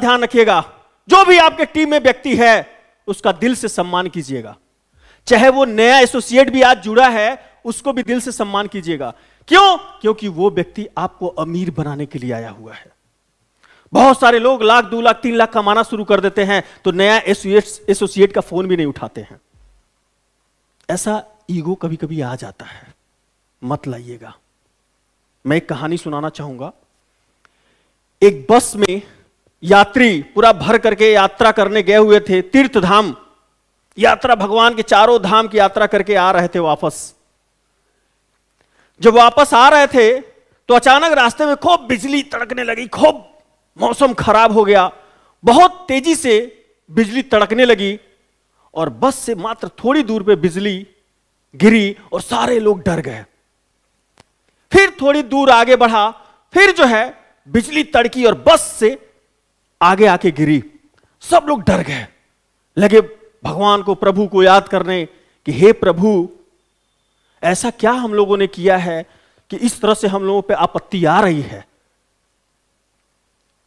ध्यान रखिएगा जो भी आपके टीम में व्यक्ति है उसका दिल से सम्मान कीजिएगा चाहे वो नया एसोसिएट भी आज जुड़ा है उसको भी दिल से सम्मान कीजिएगा क्यों क्योंकि वो व्यक्ति आपको अमीर बनाने के लिए आया हुआ है बहुत सारे लोग लाख दो लाख तीन लाख कमाना शुरू कर देते हैं तो नया एसोसिएट का फोन भी नहीं उठाते हैं ऐसा ईगो कभी कभी आ जाता है मत लाइएगा मैं एक कहानी सुनाना चाहूंगा एक बस में यात्री पूरा भर करके यात्रा करने गए हुए थे तीर्थ धाम यात्रा भगवान के चारों धाम की यात्रा करके आ रहे थे वापस जब वापस आ रहे थे तो अचानक रास्ते में खूब बिजली तड़कने लगी खूब मौसम खराब हो गया बहुत तेजी से बिजली तड़कने लगी और बस से मात्र थोड़ी दूर पे बिजली गिरी और सारे लोग डर गए फिर थोड़ी दूर आगे बढ़ा फिर जो है बिजली तड़की और बस से आगे आके गिरी सब लोग डर गए लगे भगवान को प्रभु को याद करने कि हे प्रभु ऐसा क्या हम लोगों ने किया है कि इस तरह से हम लोगों पे आपत्ति आ रही है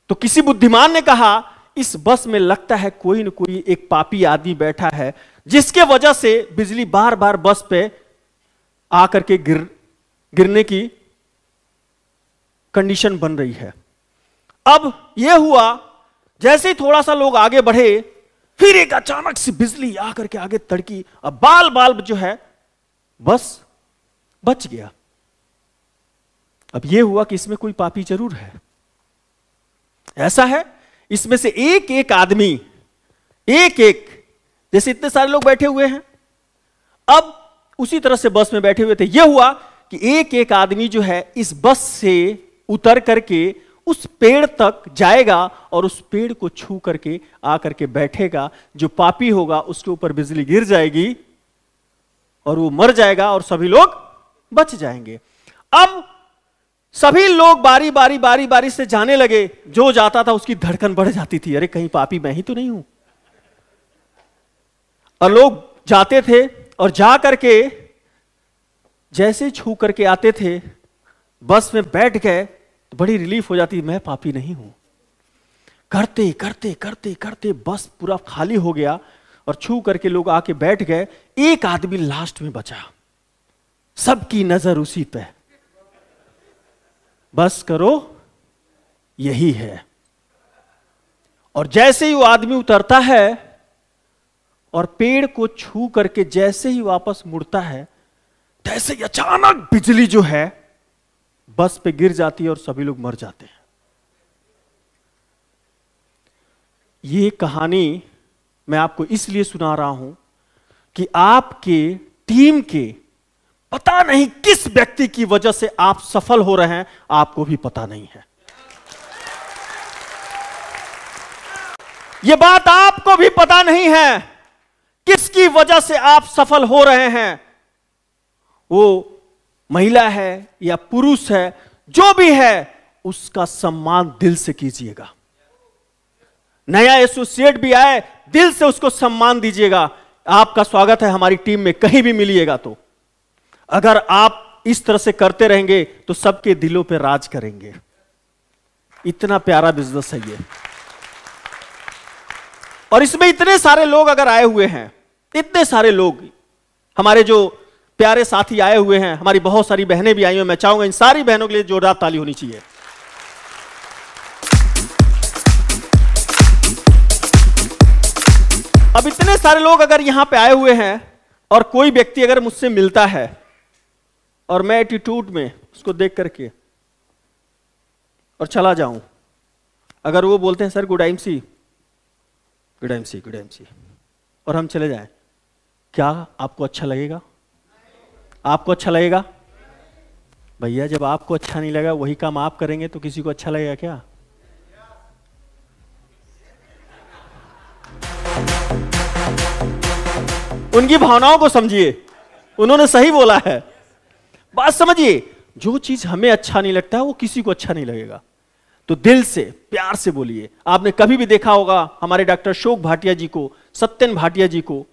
तो किसी बुद्धिमान ने कहा इस बस में लगता है कोई ना कोई एक पापी आदमी बैठा है जिसके वजह से बिजली बार बार बस पे आकर के गिर गिरने की कंडीशन बन रही है अब यह हुआ जैसे ही थोड़ा सा लोग आगे बढ़े फिर एक अचानक सी बिजली आकर के आगे तड़की अब बाल बाल जो है बस बच गया अब यह हुआ कि इसमें कोई पापी जरूर है ऐसा है इसमें से एक एक आदमी एक एक जैसे इतने सारे लोग बैठे हुए हैं अब उसी तरह से बस में बैठे हुए थे यह हुआ कि एक एक आदमी जो है इस बस से उतर करके उस पेड़ तक जाएगा और उस पेड़ को छू करके आकर के बैठेगा जो पापी होगा उसके ऊपर बिजली गिर जाएगी और वो मर जाएगा और सभी लोग बच जाएंगे अब सभी लोग बारी बारी बारी बारी से जाने लगे जो जाता था उसकी धड़कन बढ़ जाती थी अरे कहीं पापी मैं ही तो नहीं हूं और लोग जाते थे और जा करके जैसे छू करके आते थे बस में बैठ गए तो बड़ी रिलीफ हो जाती मैं पापी नहीं हूं करते करते करते करते बस पूरा खाली हो गया और छू करके लोग आके बैठ गए एक आदमी लास्ट में बचा सबकी नजर उसी पे बस करो यही है और जैसे ही वो आदमी उतरता है और पेड़ को छू करके जैसे ही वापस मुड़ता है तैसे ही अचानक बिजली जो है बस पे गिर जाती है और सभी लोग मर जाते हैं ये कहानी मैं आपको इसलिए सुना रहा हूं कि आपके टीम के पता नहीं किस व्यक्ति की वजह से आप सफल हो रहे हैं आपको भी पता नहीं है यह बात आपको भी पता नहीं है किसकी वजह से आप सफल हो रहे हैं वो महिला है या पुरुष है जो भी है उसका सम्मान दिल से कीजिएगा नया एसोसिएट भी आए दिल से उसको सम्मान दीजिएगा आपका स्वागत है हमारी टीम में कहीं भी मिलिएगा तो अगर आप इस तरह से करते रहेंगे तो सबके दिलों पर राज करेंगे इतना प्यारा बिजनेस है ये और इसमें इतने सारे लोग अगर आए हुए हैं इतने सारे लोग हमारे जो प्यारे साथी आए हुए हैं हमारी बहुत सारी बहनें भी आई हैं मैं चाहूंगा इन सारी बहनों के लिए जोरदार ताली होनी चाहिए अब इतने सारे लोग अगर यहां पे आए हुए हैं और कोई व्यक्ति अगर मुझसे मिलता है और मैं एटीट्यूड में उसको देख करके और चला जाऊं अगर वो बोलते हैं सर गुड आइम सी गुड आइम सी गुड आइम सी और हम चले जाएं क्या आपको अच्छा लगेगा आपको अच्छा लगेगा भैया जब आपको अच्छा नहीं लगा वही काम आप करेंगे तो किसी को अच्छा लगेगा क्या उनकी भावनाओं को समझिए उन्होंने सही बोला है बात समझिए जो चीज हमें अच्छा नहीं लगता वो किसी को अच्छा नहीं लगेगा तो दिल से प्यार से बोलिए आपने कभी भी देखा होगा हमारे डॉक्टर शोक भाटिया जी को सत्यन भाटिया जी को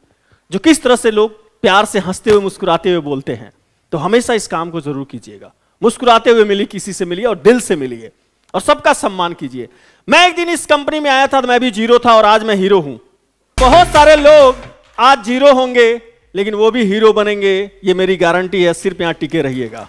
जो किस तरह से लोग प्यार से हंसते हुए मुस्कुराते हुए बोलते हैं तो हमेशा इस काम को जरूर कीजिएगा मुस्कुराते हुए मिली किसी से मिलिए और दिल से मिलिए और सबका सम्मान कीजिए मैं एक दिन इस कंपनी में आया था तो मैं भी जीरो था और आज मैं हीरो हूं बहुत सारे लोग आज जीरो होंगे लेकिन वो भी हीरो बनेंगे ये मेरी गारंटी है सिर्फ यहां टिके रहिएगा